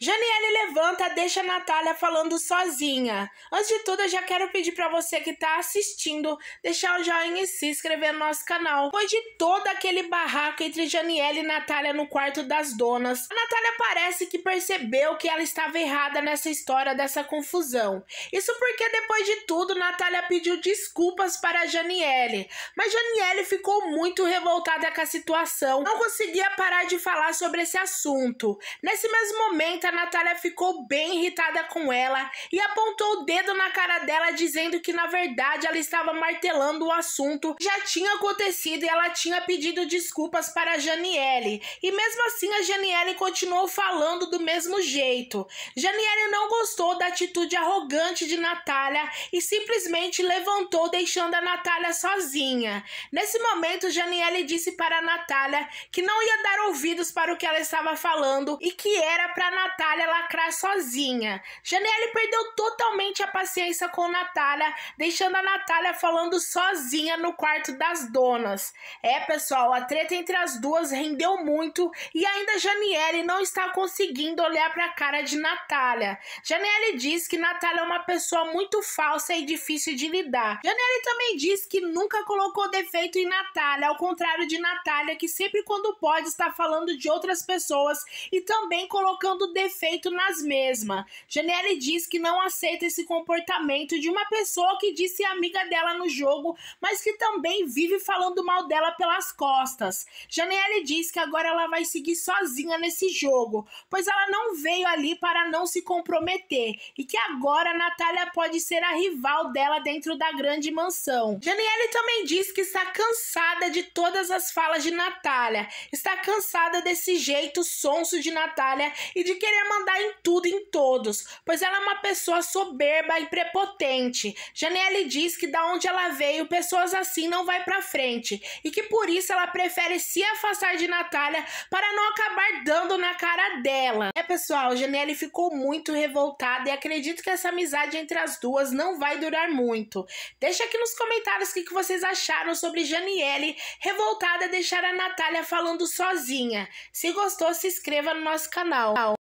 Janiele levanta, deixa a Natália falando sozinha. Antes de tudo, eu já quero pedir para você que está assistindo, deixar o joinha e se inscrever no nosso canal. Depois de todo aquele barraco entre Janiele e Natália no quarto das donas, a Natália parece que percebeu que ela estava errada nessa história dessa confusão. Isso porque depois de tudo, Natália pediu desculpas para Janiele, mas Janiele ficou muito revoltada com a situação, não conseguia parar de falar sobre esse assunto. Nesse mesmo momento, a Natália ficou bem irritada com ela e apontou o dedo na cara dela, dizendo que na verdade ela estava martelando o assunto, já tinha acontecido e ela tinha pedido desculpas para a Janiele. E mesmo assim, a Janiele continuou falando do mesmo jeito. Janiele não gostou da atitude arrogante de Natália e simplesmente levantou, deixando a Natália sozinha. Nesse momento, Janiele disse para a Natália que não ia dar ouvidos para o que ela estava falando e que era para Natália Natália lacrar sozinha. Janelle perdeu totalmente a paciência com Natália, deixando a Natália falando sozinha no quarto das donas. É, pessoal, a treta entre as duas rendeu muito e ainda Janiele não está conseguindo olhar para a cara de Natália. Janiele diz que Natália é uma pessoa muito falsa e difícil de lidar. Janiele também diz que nunca colocou defeito em Natália, ao contrário de Natália, que sempre quando pode está falando de outras pessoas e também colocando defeito é feito nas mesmas. Janiele diz que não aceita esse comportamento de uma pessoa que disse amiga dela no jogo, mas que também vive falando mal dela pelas costas. Janiele diz que agora ela vai seguir sozinha nesse jogo, pois ela não veio ali para não se comprometer e que agora Natália pode ser a rival dela dentro da grande mansão. Janiele também diz que está cansada de todas as falas de Natália, está cansada desse jeito sonso de Natália e de querer queria mandar em tudo e em todos, pois ela é uma pessoa soberba e prepotente. Janelle diz que da onde ela veio, pessoas assim não vai para frente e que por isso ela prefere se afastar de Natália para não acabar dando na cara dela. É, pessoal, Janelle ficou muito revoltada e acredito que essa amizade entre as duas não vai durar muito. Deixa aqui nos comentários o que vocês acharam sobre Janiele revoltada deixar a Natália falando sozinha. Se gostou, se inscreva no nosso canal.